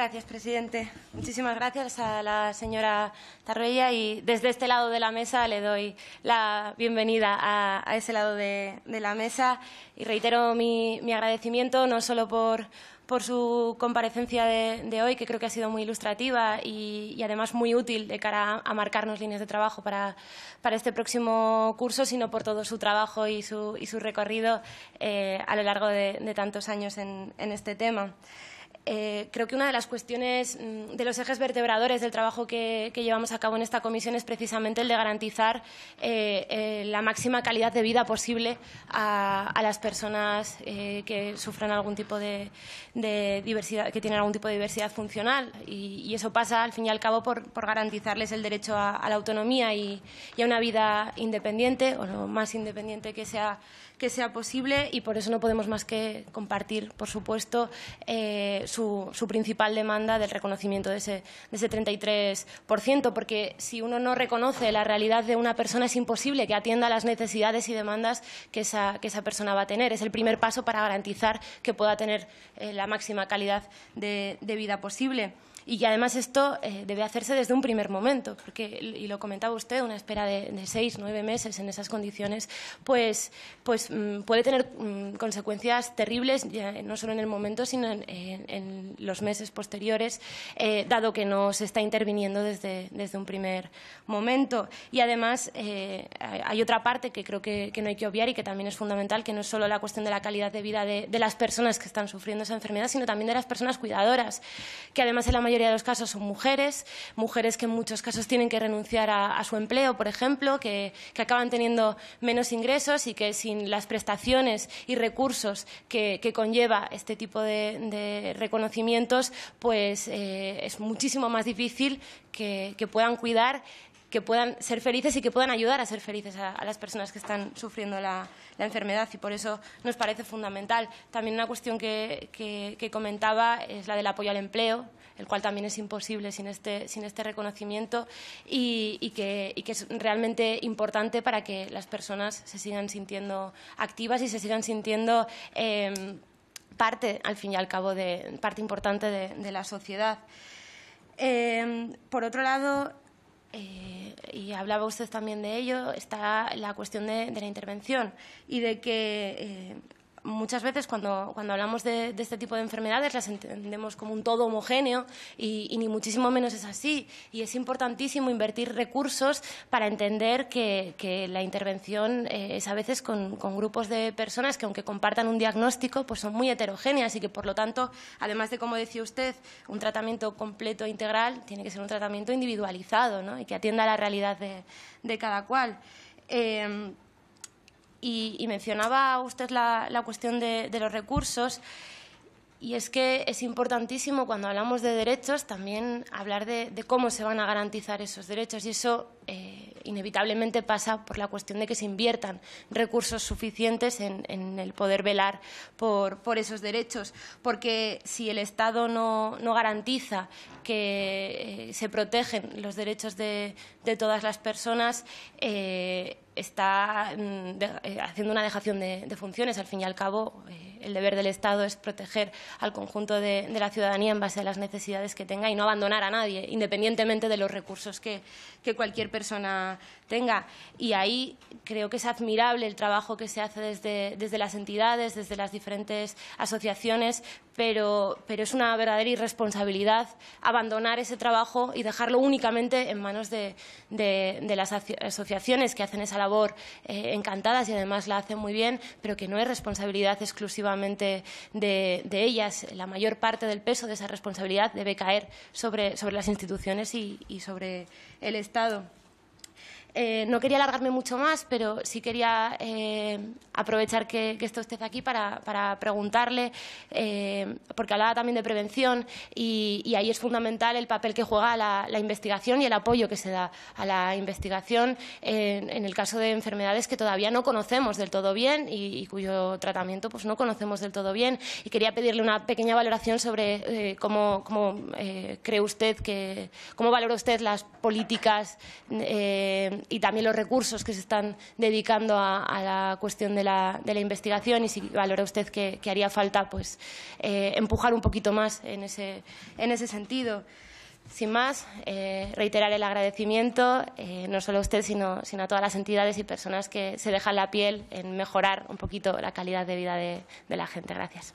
Gracias, presidente. Muchísimas gracias a la señora Tarreya y desde este lado de la mesa le doy la bienvenida a, ese lado de, la mesa y reitero mi, agradecimiento no solo por, su comparecencia de, hoy, que creo que ha sido muy ilustrativa y, además muy útil de cara a, marcarnos líneas de trabajo para, este próximo curso, sino por todo su trabajo y su, recorrido eh, a lo largo de, tantos años en este tema. Eh, creo que una de las cuestiones mm, de los ejes vertebradores del trabajo que, llevamos a cabo en esta comisión es precisamente el de garantizar eh, eh, la máxima calidad de vida posible a, las personas que sufren algún tipo de, diversidad, que tienen algún tipo de diversidad funcional. Y, eso pasa, al fin y al cabo, por, garantizarles el derecho a, la autonomía y, y, a una vida independiente, o lo más independiente que sea, que sea posible. Y por eso no podemos más que compartir, por supuesto, su, principal demanda del reconocimiento de ese, de ese 33%, porque si uno no reconoce la realidad de una persona es imposible que atienda las necesidades y demandas que esa, que esa persona va a tener. Es el primer paso para garantizar que pueda tener eh, la máxima calidad de vida posible y además esto eh, debe hacerse desde un primer momento, porque, y lo comentaba usted, una espera de, seis, nueve meses en esas condiciones, pues, pues mm, puede tener mm, consecuencias terribles, no solo en el momento, sino en, los meses posteriores, eh, dado que no se está interviniendo desde, desde un primer momento. Y además eh, hay otra parte que creo que, no hay que obviar y que también es fundamental, que no es solo la cuestión de la calidad de vida de, de las personas que están sufriendo esa enfermedad, sino también de las personas cuidadoras, que además en la mayoría de los casos son mujeres, mujeres que en muchos casos tienen que renunciar a, su empleo, por ejemplo, que, que, acaban teniendo menos ingresos y que sin las prestaciones y recursos que, conlleva este tipo de, reconocimientos, pues eh, es muchísimo más difícil que puedan cuidar que puedan ser felices y que puedan ayudar a ser felices a, las personas que están sufriendo la, enfermedad y por eso nos parece fundamental. También una cuestión que, comentaba es la del apoyo al empleo, el cual también es imposible sin este, sin este reconocimiento y, que, es realmente importante para que las personas se sigan sintiendo activas y se sigan sintiendo... Em, parte, al fin y al cabo, de parte importante de, la sociedad. Em, por otro lado, eh, y hablaba usted también de ello, está la cuestión de la intervención y de que eh, muchas veces cuando, hablamos de, este tipo de enfermedades las entendemos como un todo homogéneo y, ni muchísimo menos es así. Y es importantísimo invertir recursos para entender que, la intervención eh, es a veces con, grupos de personas que aunque compartan un diagnóstico, pues son muy heterogéneas y que por lo tanto, además de como decía usted, un tratamiento completo e integral tiene que ser un tratamiento individualizado y que atienda a la realidad de, cada cual. Eh, y, mencionaba usted la, cuestión de, los recursos. Y es que es importantísimo cuando hablamos de derechos también hablar de, cómo se van a garantizar esos derechos y eso eh, inevitablemente pasa por la cuestión de que se inviertan recursos suficientes en, el poder velar por, por, esos derechos, porque si el Estado no, garantiza que eh, se protegen los derechos de, de todas las personas, eh, está mm, eh, haciendo una dejación de, funciones. Al fin y al cabo, eh, el deber del Estado es proteger al conjunto de, la ciudadanía en base a las necesidades que tenga y no abandonar a nadie, independientemente de los recursos que, cualquier persona tenga. Y ahí creo que es admirable el trabajo que se hace desde, desde las entidades, desde las diferentes asociaciones, pero, es una verdadera irresponsabilidad abandonar ese trabajo y dejarlo únicamente en manos de, las asociaciones que hacen esa labor eh, encantadas y además la hacen muy bien, pero que no es responsabilidad exclusivamente de, ellas. La mayor parte del peso de esa responsabilidad debe caer sobre, las instituciones y sobre el Estado. Eh, no quería alargarme mucho más, pero sí quería eh, aprovechar que, que, está usted aquí para, preguntarle, eh, porque hablaba también de prevención y, ahí es fundamental el papel que juega la, investigación y el apoyo que se da a la investigación en, el caso de enfermedades que todavía no conocemos del todo bien y, cuyo tratamiento pues, no conocemos del todo bien. Y quería pedirle una pequeña valoración sobre cómo cree usted que, cómo valora usted las políticas y también los recursos que se están dedicando a, la cuestión de la, investigación y si valora usted que, haría falta pues, eh, empujar un poquito más en ese, en ese sentido. Sin más, eh, reiterar el agradecimiento eh, no solo a usted, sino, sino, a todas las entidades y personas que se dejan la piel en mejorar un poquito la calidad de vida de la gente. Gracias.